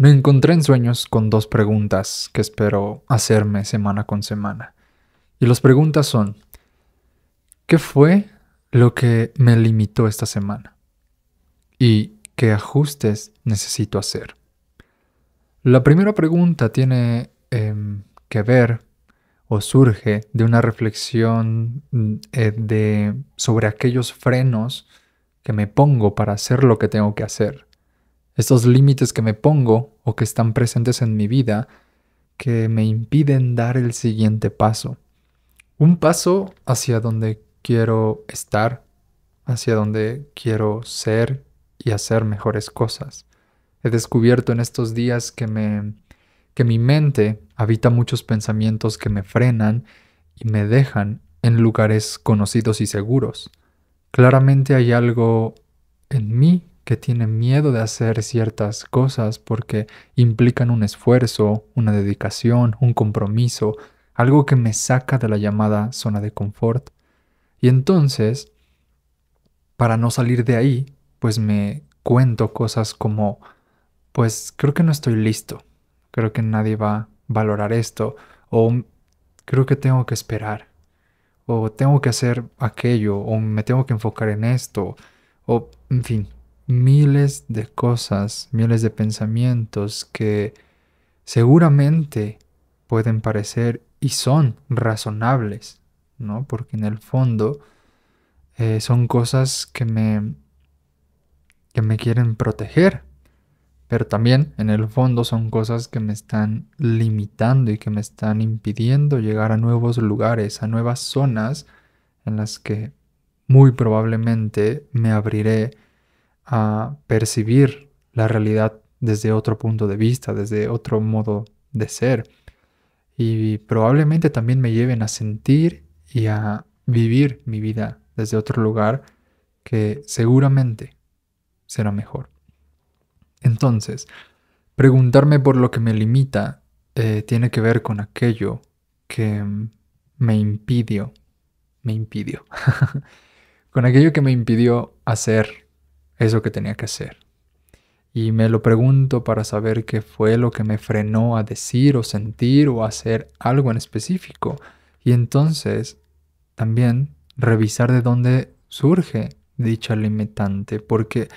Me encontré en sueños con dos preguntas que espero hacerme semana con semana. Y las preguntas son, ¿qué fue lo que me limitó esta semana? ¿Y qué ajustes necesito hacer? La primera pregunta tiene em, que ver o surge de una reflexión eh, de, sobre aquellos frenos que me pongo para hacer lo que tengo que hacer estos límites que me pongo o que están presentes en mi vida que me impiden dar el siguiente paso. Un paso hacia donde quiero estar, hacia donde quiero ser y hacer mejores cosas. He descubierto en estos días que me que mi mente habita muchos pensamientos que me frenan y me dejan en lugares conocidos y seguros. Claramente hay algo en mí que tiene miedo de hacer ciertas cosas porque implican un esfuerzo, una dedicación, un compromiso, algo que me saca de la llamada zona de confort. Y entonces, para no salir de ahí, pues me cuento cosas como, pues creo que no estoy listo, creo que nadie va a valorar esto, o creo que tengo que esperar, o tengo que hacer aquello, o me tengo que enfocar en esto, o en fin, miles de cosas, miles de pensamientos que seguramente pueden parecer y son razonables, ¿no? Porque en el fondo eh, son cosas que que me quieren proteger, pero también en el fondo son cosas que me están limitando y que me están impidiendo llegar a nuevos lugares, a nuevas zonas en las que muy probablemente me abriré a percibir la realidad desde otro punto de vista, desde otro modo de ser. Y probablemente también me lleven a sentir y a vivir mi vida desde otro lugar que seguramente será mejor. Entonces, preguntarme por lo que me limita eh, tiene que ver con aquello que me impidió, me impidió, con aquello que me impidió hacer eso que tenía que hacer. Y me lo pregunto para saber qué fue lo que me frenó a decir o sentir o hacer algo en específico. Y entonces también revisar de dónde surge dicha limitante, porque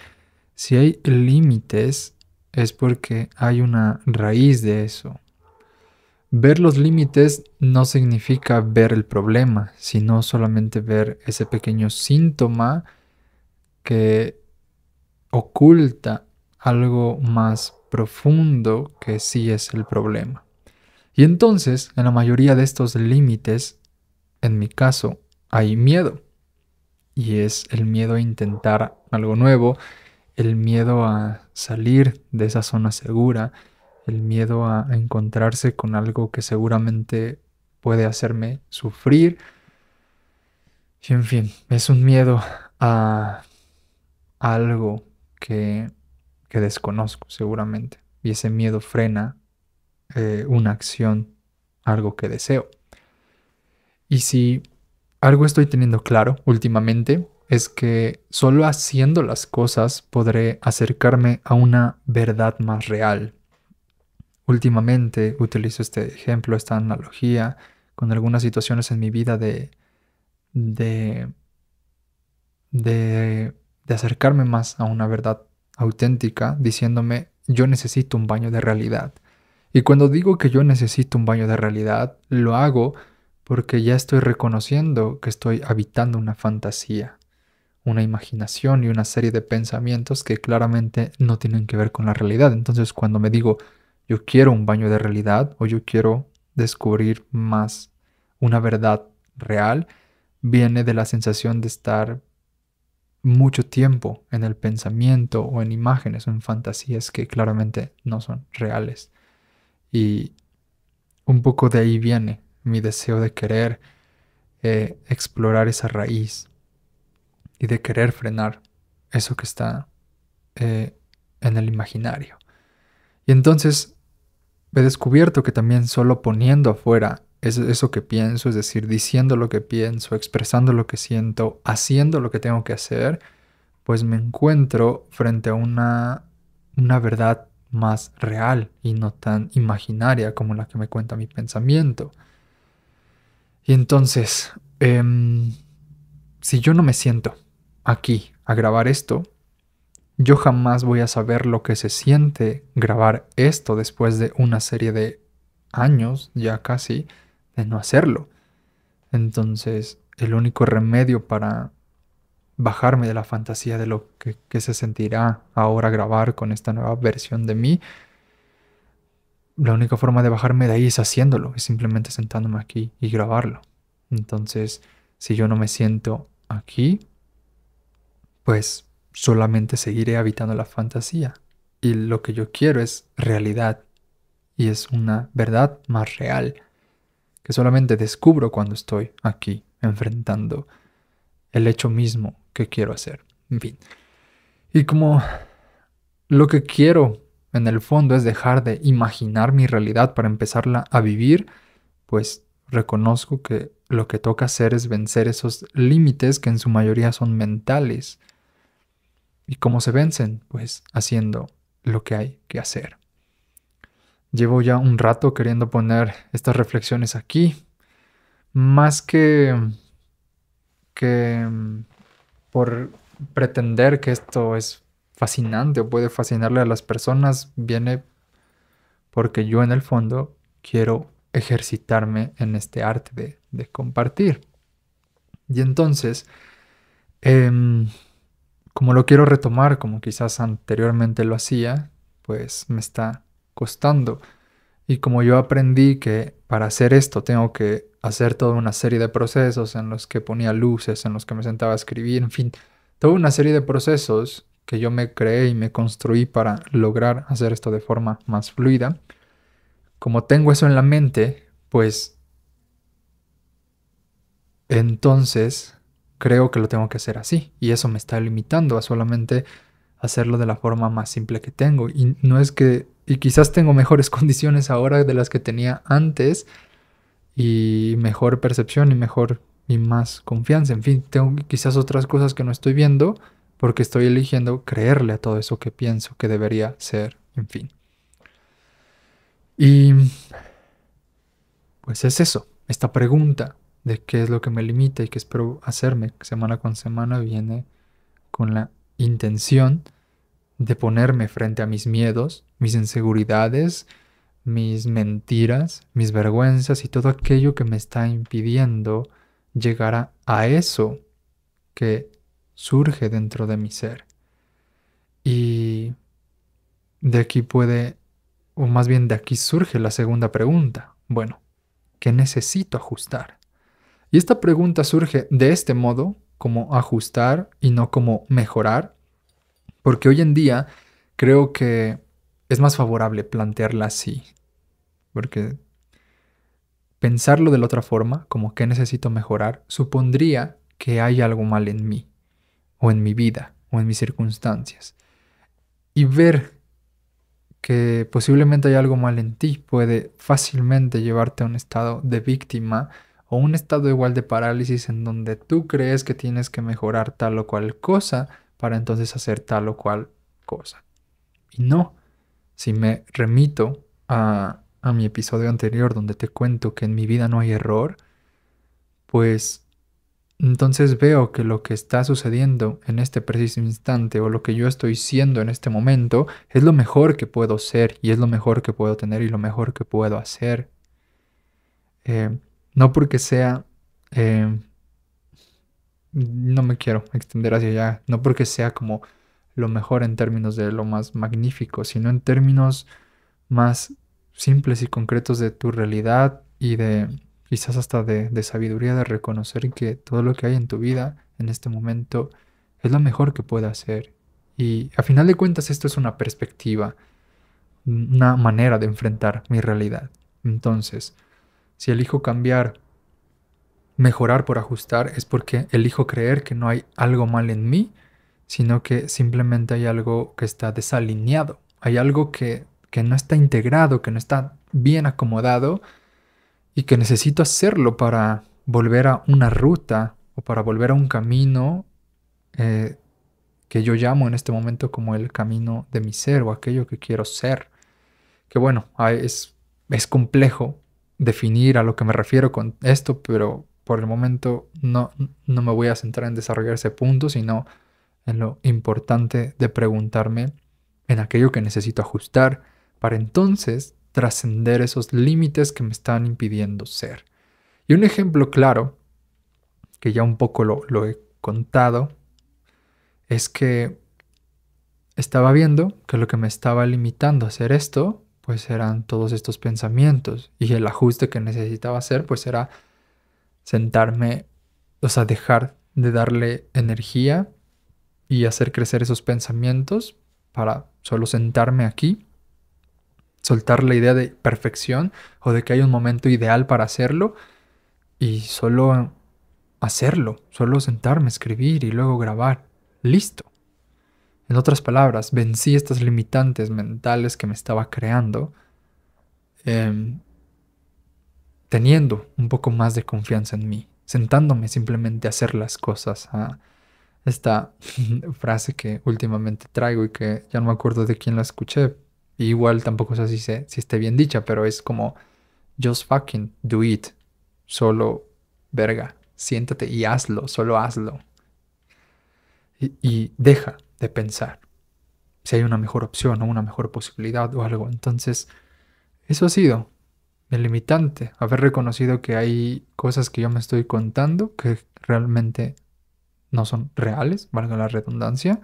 si hay límites es porque hay una raíz de eso. Ver los límites no significa ver el problema, sino solamente ver ese pequeño síntoma que oculta algo más profundo que sí es el problema. Y entonces, en la mayoría de estos límites, en mi caso, hay miedo. Y es el miedo a intentar algo nuevo, el miedo a salir de esa zona segura, el miedo a encontrarse con algo que seguramente puede hacerme sufrir. Y en fin, es un miedo a algo que, desconozco seguramente. Y ese miedo frena eh, una acción, algo que deseo. Y si algo estoy teniendo claro últimamente, es que solo haciendo las cosas podré acercarme a una verdad más real. Últimamente utilizo este ejemplo, esta analogía, con algunas situaciones en mi vida de, de, de de acercarme más a una verdad auténtica diciéndome yo necesito un baño de realidad. Y cuando digo que yo necesito un baño de realidad, lo hago porque ya estoy reconociendo que estoy habitando una fantasía, una imaginación y una serie de pensamientos que claramente no tienen que ver con la realidad. Entonces cuando me digo yo quiero un baño de realidad o yo quiero descubrir más una verdad real, viene de la sensación de estar mucho tiempo en el pensamiento o en imágenes o en fantasías que claramente no son reales. Y un poco de ahí viene mi deseo de querer eh, explorar esa raíz y de querer frenar eso que está eh, en el imaginario. Y entonces he descubierto que también solo poniendo afuera es eso que pienso, es decir, diciendo lo que pienso, expresando lo que siento, haciendo lo que tengo que hacer, pues me encuentro frente a una, una verdad más real y no tan imaginaria como la que me cuenta mi pensamiento. Y entonces, em, si yo no me siento aquí a grabar esto, yo jamás voy a saber lo que se siente grabar esto después de una serie de años ya casi de no hacerlo. Entonces, el único remedio para bajarme de la fantasía de lo que, se sentirá ahora grabar con esta nueva versión de mí, la única forma de bajarme de ahí es haciéndolo, es simplemente sentándome aquí y grabarlo. Entonces, si yo no me siento aquí, pues solamente seguiré habitando la fantasía. Y lo que yo quiero es realidad y es una verdad más real que solamente descubro cuando estoy aquí enfrentando el hecho mismo que quiero hacer. En fin. Y como lo que quiero en el fondo es dejar de imaginar mi realidad para empezarla a vivir, pues reconozco que lo que toca hacer es vencer esos límites que en su mayoría son mentales. ¿Y cómo se vencen? Pues haciendo lo que hay que hacer. Llevo ya un rato queriendo poner estas reflexiones aquí. Más que, que mm, por pretender que esto es fascinante o puede fascinarle a las personas, viene porque yo en el fondo quiero ejercitarme en este arte de, compartir. Y entonces, em, como lo quiero retomar, como quizás anteriormente lo hacía, pues me está y como yo aprendí que para hacer esto tengo que hacer toda una serie de procesos en los que ponía luces, en los que me sentaba a escribir, en fin, toda una serie de procesos que yo me creé y me construí para lograr hacer esto de forma más fluida. Como tengo eso en la mente, pues entonces creo que lo tengo que hacer así. Y eso me está limitando a solamente hacerlo de la forma más simple que tengo. Y no es que y quizás tengo mejores condiciones ahora de las que tenía antes y mejor percepción y mejor y más confianza. En fin, tengo quizás otras cosas que no estoy viendo porque estoy eligiendo creerle a todo eso que pienso que debería ser, en fin. Y pues es eso, esta pregunta de qué es lo que me limita y qué espero hacerme semana con semana viene con la intención de ponerme frente a mis miedos, mis inseguridades, mis mentiras, mis vergüenzas y todo aquello que me está impidiendo llegar a, eso que surge dentro de mi ser. Y de aquí puede, o más bien de aquí surge la segunda pregunta. Bueno, ¿qué necesito ajustar? Y esta pregunta surge de este modo, como ajustar y no como mejorar, porque hoy en día creo que es más favorable plantearla así. Porque pensarlo de la otra forma, como que necesito mejorar, supondría que hay algo mal en mí, o en mi vida, o en mis circunstancias. Y ver que posiblemente hay algo mal en ti puede fácilmente llevarte a un estado de víctima o un estado igual de parálisis en donde tú crees que tienes que mejorar tal o cual cosa, para entonces hacer tal o cual cosa. Y no, si me remito a, mi episodio anterior donde te cuento que en mi vida no hay error, pues entonces veo que lo que está sucediendo en este preciso instante o lo que yo estoy siendo en este momento es lo mejor que puedo ser y es lo mejor que puedo tener y lo mejor que puedo hacer. Eh, no porque sea eh, no me quiero extender hacia allá, no porque sea como lo mejor en términos de lo más magnífico, sino en términos más simples y concretos de tu realidad y de quizás hasta de, sabiduría de reconocer que todo lo que hay en tu vida en este momento es lo mejor que puede hacer. Y a final de cuentas esto es una perspectiva, una manera de enfrentar mi realidad. Entonces, si elijo cambiar mejorar por ajustar es porque elijo creer que no hay algo mal en mí, sino que simplemente hay algo que está desalineado, hay algo que, no está integrado, que no está bien acomodado y que necesito hacerlo para volver a una ruta o para volver a un camino eh, que yo llamo en este momento como el camino de mi ser o aquello que quiero ser. Que bueno, es, es complejo definir a lo que me refiero con esto, pero por el momento no, no me voy a centrar en desarrollar ese punto, sino en lo importante de preguntarme en aquello que necesito ajustar para entonces trascender esos límites que me están impidiendo ser. Y un ejemplo claro, que ya un poco lo, lo he contado, es que estaba viendo que lo que me estaba limitando a hacer esto, pues eran todos estos pensamientos y el ajuste que necesitaba hacer, pues era sentarme, o sea, dejar de darle energía y hacer crecer esos pensamientos para solo sentarme aquí, soltar la idea de perfección o de que hay un momento ideal para hacerlo y solo hacerlo, solo sentarme, escribir y luego grabar. Listo. En otras palabras, vencí estas limitantes mentales que me estaba creando. Em, teniendo un poco más de confianza en mí, sentándome simplemente a hacer las cosas. A esta frase que últimamente traigo y que ya no me acuerdo de quién la escuché, igual tampoco sé si, si esté bien dicha, pero es como just fucking do it, solo verga, siéntate y hazlo, solo hazlo. y deja de pensar si hay una mejor opción o una mejor posibilidad o algo. Entonces, eso ha sido limitante haber reconocido que hay cosas que yo me estoy contando que realmente no son reales, valga la redundancia,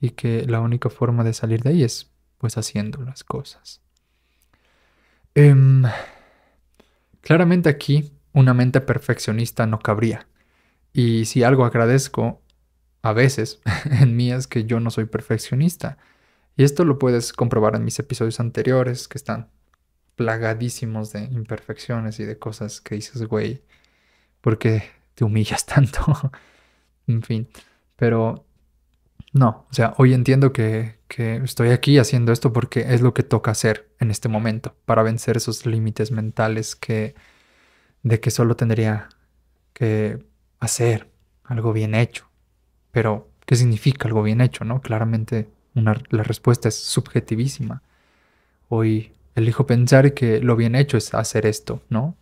y que la única forma de salir de ahí es pues haciendo las cosas. Em, claramente aquí una mente perfeccionista no cabría. Y si algo agradezco a veces en mí es que yo no soy perfeccionista. Y esto lo puedes comprobar en mis episodios anteriores que están plagadísimos de imperfecciones y de cosas que dices, güey, porque te humillas tanto? en fin, pero no, o sea, hoy entiendo que, estoy aquí haciendo esto porque es lo que toca hacer en este momento para vencer esos límites mentales que de que solo tendría que hacer algo bien hecho. Pero, ¿qué significa algo bien hecho? ¿No? Claramente la respuesta es subjetivísima. Hoy Elijo pensar que lo bien hecho es hacer esto, ¿no?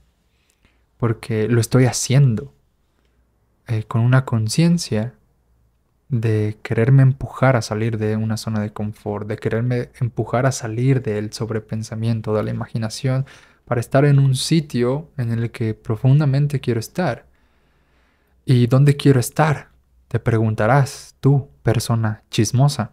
Porque lo estoy haciendo eh, con una conciencia de quererme empujar a salir de una zona de confort, de quererme empujar a salir del sobrepensamiento, de la imaginación, para estar en un sitio en el que profundamente quiero estar. ¿Y dónde quiero estar? Te preguntarás tú, persona chismosa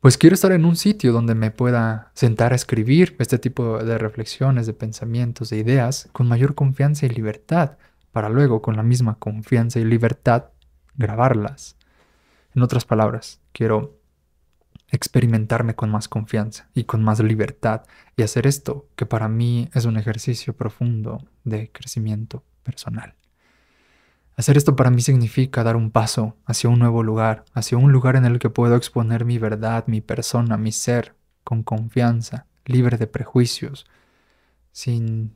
pues quiero estar en un sitio donde me pueda sentar a escribir este tipo de reflexiones, de pensamientos, de ideas, con mayor confianza y libertad, para luego con la misma confianza y libertad grabarlas. En otras palabras, quiero experimentarme con más confianza y con más libertad y hacer esto que para mí es un ejercicio profundo de crecimiento personal. Hacer esto para mí significa dar un paso hacia un nuevo lugar, hacia un lugar en el que puedo exponer mi verdad, mi persona, mi ser, con confianza, libre de prejuicios, sin,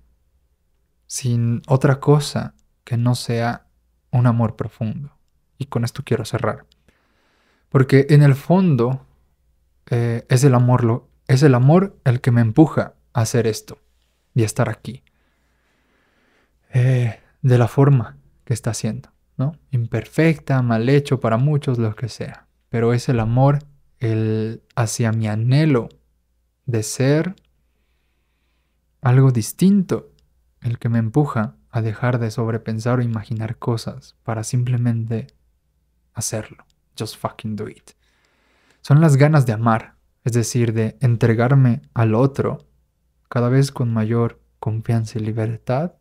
sin otra cosa que no sea un amor profundo. Y con esto quiero cerrar. Porque en el fondo eh, es, el amor lo, es el amor el que me empuja a hacer esto y a estar aquí. Eh, de la forma está haciendo, ¿no? Imperfecta, mal hecho para muchos, lo que sea. Pero es el amor el, hacia mi anhelo de ser algo distinto el que me empuja a dejar de sobrepensar o imaginar cosas para simplemente hacerlo. Just fucking do it. Son las ganas de amar, es decir, de entregarme al otro cada vez con mayor confianza y libertad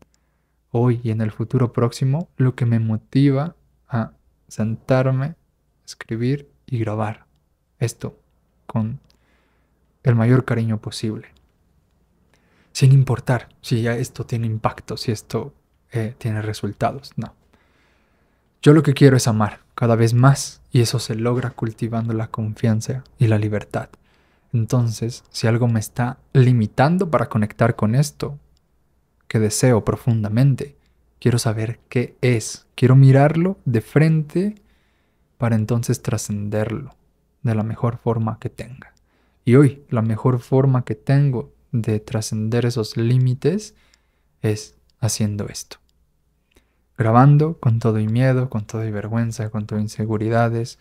hoy y en el futuro próximo lo que me motiva a sentarme, escribir y grabar esto con el mayor cariño posible. Sin importar si ya esto tiene impacto, si esto eh, tiene resultados, no. Yo lo que quiero es amar cada vez más y eso se logra cultivando la confianza y la libertad. Entonces, si algo me está limitando para conectar con esto, que deseo profundamente. Quiero saber qué es. Quiero mirarlo de frente para entonces trascenderlo de la mejor forma que tenga. Y hoy la mejor forma que tengo de trascender esos límites es haciendo esto. Grabando con todo y miedo, con todo y vergüenza, con todo inseguridades.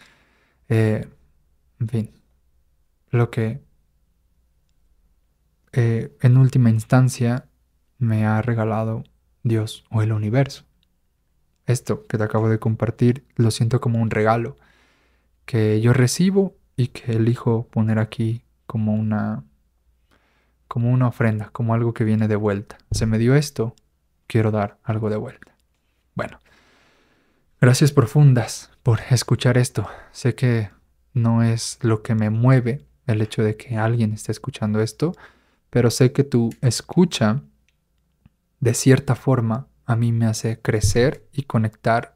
Eh, en fin, lo que eh, en última instancia me ha regalado Dios o el universo. Esto que te acabo de compartir lo siento como un regalo que yo recibo y que elijo poner aquí como una como una ofrenda, como algo que viene de vuelta. Se me dio esto, quiero dar algo de vuelta. Bueno, gracias profundas por escuchar esto. Sé que no es lo que me mueve el hecho de que alguien esté escuchando esto, pero sé que tu escucha de cierta forma a mí me hace crecer y conectar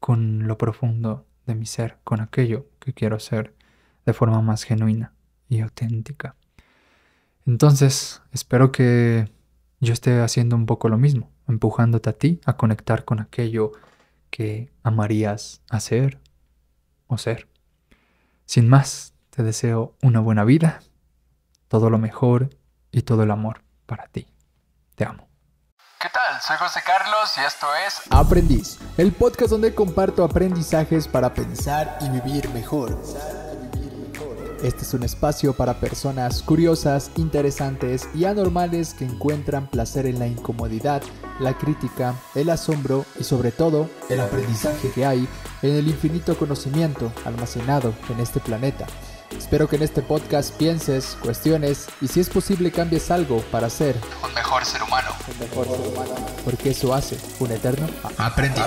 con lo profundo de mi ser, con aquello que quiero ser de forma más genuina y auténtica. Entonces, espero que yo esté haciendo un poco lo mismo, empujándote a ti a conectar con aquello que amarías hacer o ser. Sin más, te deseo una buena vida, todo lo mejor y todo el amor para ti. Te amo. ¿Qué tal? Soy José Carlos y esto es Aprendiz, el podcast donde comparto aprendizajes para pensar y vivir mejor. Este es un espacio para personas curiosas, interesantes y anormales que encuentran placer en la incomodidad, la crítica, el asombro y sobre todo el aprendizaje que hay en el infinito conocimiento almacenado en este planeta. Espero que en este podcast pienses, cuestiones y si es posible cambies algo para ser un mejor ser humano. Un mejor ser humano. Porque eso hace un eterno aprendiz.